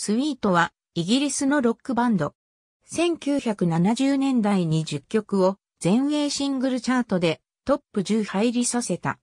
スウィートはイギリスのロックバンド。1970年代に10曲を全英シングルチャートでトップ10入りさせた。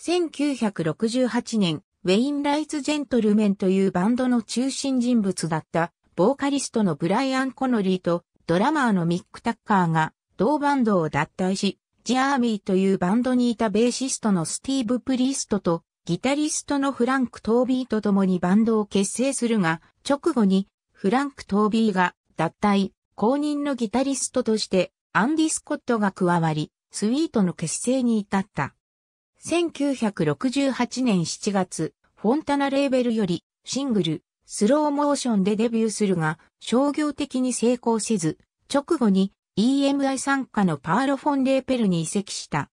1968年、ウェイン・ライツ・ジェントルメンというバンドの中心人物だったボーカリストのブライアン・コノリーとドラマーのミック・タッカーが同バンドを脱退し、ジアーミーというバンドにいたベーシストのスティーブ・プリストとギタリストのフランク・トービーと共にバンドを結成するが、直後にフランク・トービーが脱退、公認のギタリストとしてアンディ・スコットが加わり、スウィートの結成に至った。1968年7月、フォンタナレーベルよりシングル、スローモーションでデビューするが、商業的に成功せず、直後に EMI 参加のパーロフォンレーペルに移籍した。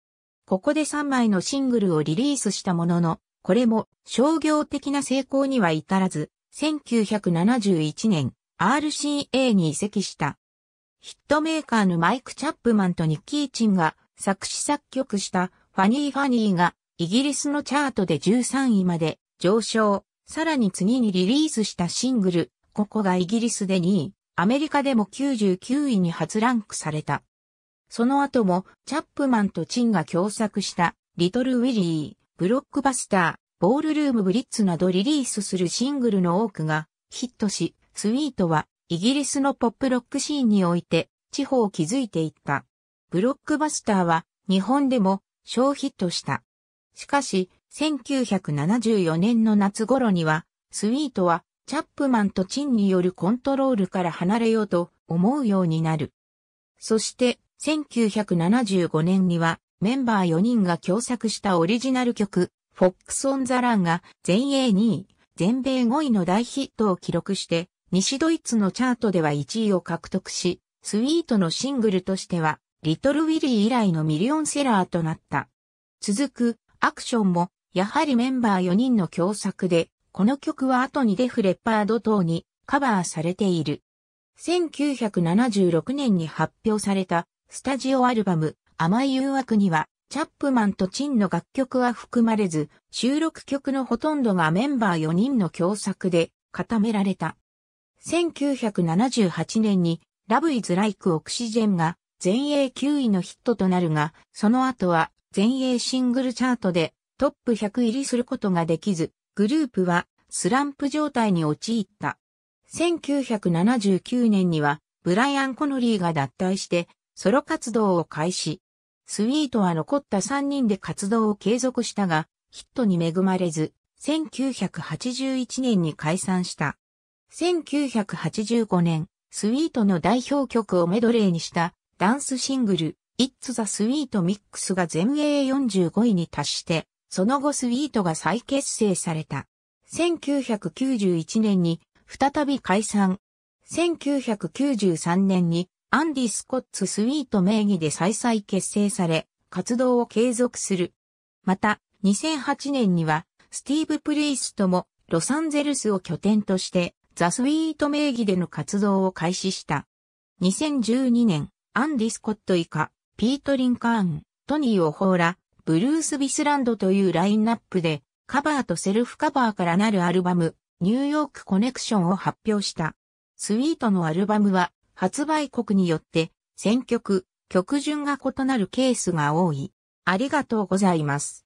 ここで3枚のシングルをリリースしたものの、これも商業的な成功には至らず、1971年 RCA に移籍した。ヒットメーカーのマイク・チャップマンとニッキー・チンが作詞作曲したファニー・ファニーがイギリスのチャートで13位まで上昇。さらに次にリリースしたシングル、ここがイギリスで2位、アメリカでも99位に初ランクされた。その後も、チャップマンとチンが共作した、リトル・ウィリー、ブロックバスター、ボールルーム・ブリッツなどリリースするシングルの多くがヒットし、スウィートはイギリスのポップロックシーンにおいて地方を築いていった。ブロックバスターは日本でも小ヒットした。しかし、1974年の夏頃には、スウィートはチャップマンとチンによるコントロールから離れようと思うようになる。そして、1975年にはメンバー4人が共作したオリジナル曲、フォックス・オン・ザ・ランが全英2位、全米5位の大ヒットを記録して、西ドイツのチャートでは1位を獲得し、スイートのシングルとしては、リトル・ウィリー以来のミリオンセラーとなった。続く、アクションも、やはりメンバー4人の共作で、この曲は後にデフレパード等にカバーされている。1976年に発表されたスタジオアルバム、甘い誘惑には、チャップマンとチンの楽曲は含まれず、収録曲のほとんどがメンバー4人の共作で固められた。1978年に、Love is Like Oxygen が全英9位のヒットとなるが、その後は全英シングルチャートでトップ100入りすることができず、グループはスランプ状態に陥った。1979年にはブライアン・コノリーが脱退してソロ活動を開始。スウィートは残った3人で活動を継続したが、ヒットに恵まれず、1981年に解散した。1985年、スウィートの代表曲をメドレーにしたダンスシングル It's the Sweet Mix が全英45位に達して、その後スウィートが再結成された。1991年に再び解散。1993年にアンディ・スコッツ・スウィート名義で再々結成され、活動を継続する。また、2008年には、スティーブ・プリースとも、ロサンゼルスを拠点として、ザ・スウィート名義での活動を開始した。2012年、アンディ・スコット以下、ピート・リンカーン、トニー・オホーラ、ブルース・ビスランドというラインナップで、カバーとセルフカバーからなるアルバム、ニューヨーク・コネクションを発表した。スウィートのアルバムは、発売国によって選曲、曲順が異なるケースが多い。ありがとうございます。